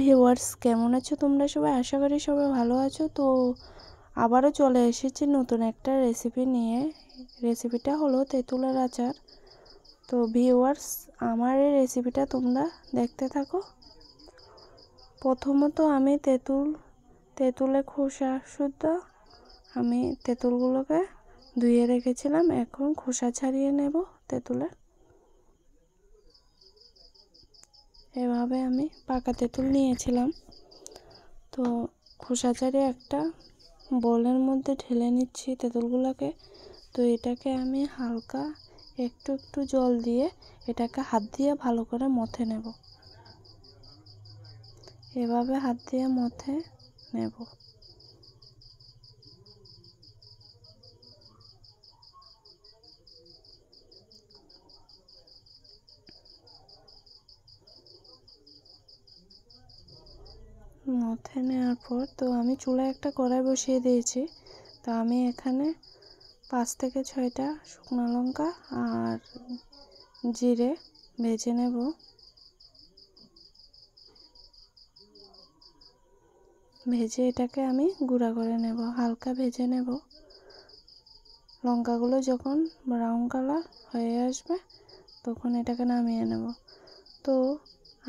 viewers কেমন আছো তোমরা সবাই আশা করি সবাই ভালো আছো তো আবারও চলে এসেছি নতুন একটা রেসিপি নিয়ে রেসিপিটা হলো তেঁতুলের আচার তো ভিউয়ার্স আমার এই রেসিপিটা তোমরা দেখতে থাকো প্রথমত আমি তেঁতুল তেঁতুলে খোসা শুদ্ধ আমি তেঁতুলগুলোকে ধুয়ে রেখেছিলাম এখন খোসা ছাড়িয়ে নেব তেঁতুলের এভাবে আমি পাকা তেঁতুল নিয়েছিলাম তো খোসাচারে একটা বলের মধ্যে ঢেলে নিচ্ছি তেঁতুলগুলোকে তো এটাকে আমি হালকা একটু একটু জল দিয়ে এটাকে হাত দিয়ে ভালো করে মথে নেব এভাবে হাত দিয়ে মথে নেব মাথায় নেওয়ার পর তো আমি চুলায় একটা কড়াই বসিয়ে দিয়েছি তো আমি এখানে পাঁচ থেকে ছয়টা শুকনো লঙ্কা আর জিরে ভেজে নেব ভেজে এটাকে আমি গুঁড়া করে নেব হালকা ভেজে নেব লঙ্কাগুলো যখন ব্রাউন কালার হয়ে আসবে তখন এটাকে নামিয়ে নেব তো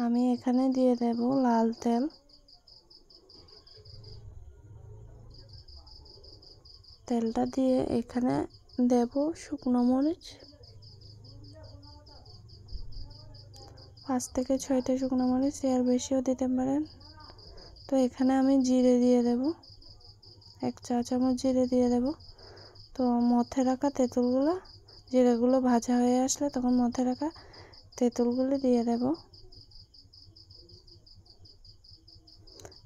আমি এখানে দিয়ে দেব লাল তেল তেলটা দিয়ে এখানে দেব শুকনো মরিচ পাঁচ থেকে ছয়টা শুকনো মরিচ এর বেশিও দিতে পারেন তো এখানে আমি জিরে দিয়ে দেব এক চা চামচ জিরে দিয়ে দেব তো মথে রাখা তেঁতুলগুলো জিরেগুলো ভাজা হয়ে আসলে তখন মথে রাখা তেঁতুলগুলি দিয়ে দেব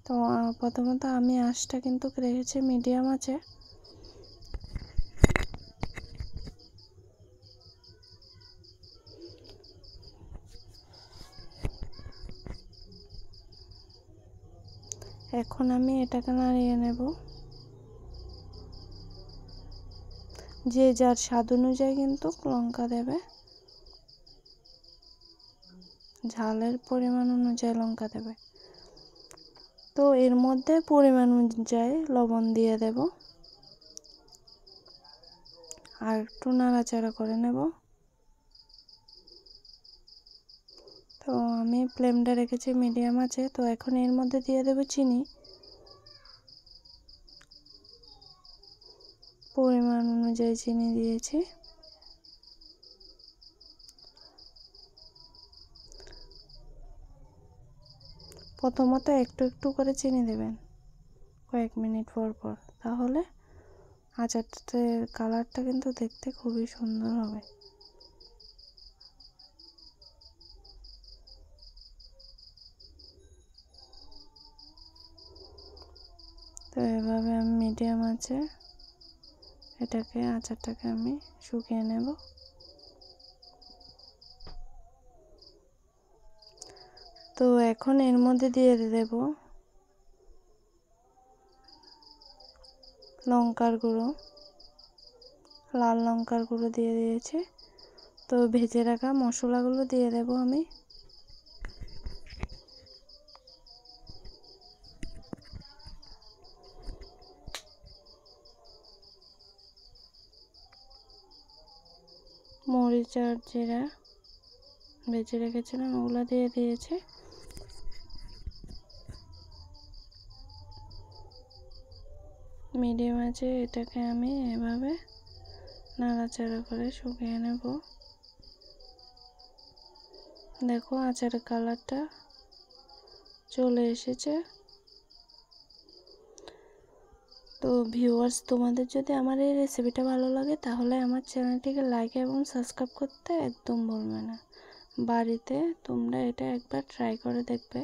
তো প্রথমত আমি আঁশটা কিন্তু রেখেছি মিডিয়াম আছে এখন আমি এটাকে নাড়িয়ে নেব যে যার স্বাদ অনুযায়ী কিন্তু লঙ্কা দেবে ঝালের পরিমাণ অনুযায়ী লঙ্কা দেবে তো এর মধ্যে পরিমাণ অনুযায়ী লবণ দিয়ে দেব আর একটু নাড়াচাড়া করে নেব তো আমি ফ্লেমটা রেখেছি মিডিয়াম আছে তো এখন এর মধ্যে দিয়ে দেবো চিনি পরিমাণ অনুযায়ী চিনি দিয়েছি প্রথমত একটু একটু করে চিনি দেবেন কয়েক মিনিট পর পর তাহলে আচারটাতে কালারটা কিন্তু দেখতে খুবই সুন্দর হবে তো এভাবে আমি মিডিয়াম আছে এটাকে আচারটাকে আমি শুকিয়ে নেব তো এখন এর মধ্যে দিয়ে দেব লঙ্কার গুঁড়ো লাল লঙ্কার গুঁড়ো দিয়ে দিয়েছি তো ভেজে রাখা মশলাগুলো দিয়ে দেব আমি মরিচ আর বেঁচে রেখেছিলাম ওগুলো দিয়ে দিয়েছি মিডিয়াম আছে এটাকে আমি এভাবে নাড়াচাড়া করে শুকিয়ে নেব দেখো আচারের কালারটা চলে এসেছে তো ভিউয়ার্স তোমাদের যদি আমার এই রেসিপিটা ভালো লাগে তাহলে আমার চ্যানেলটিকে লাইক এবং সাবস্ক্রাইব করতে একদম ভুলবে না বাড়িতে তোমরা এটা একবার ট্রাই করে দেখবে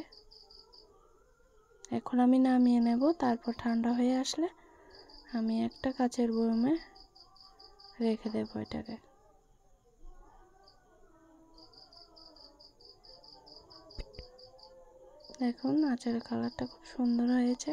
এখন আমি নামিয়ে নেব তারপর ঠান্ডা হয়ে আসলে আমি একটা কাচের বয়মে রেখে দেবো এটাকে দেখুন আচারের কালারটা খুব সুন্দর হয়েছে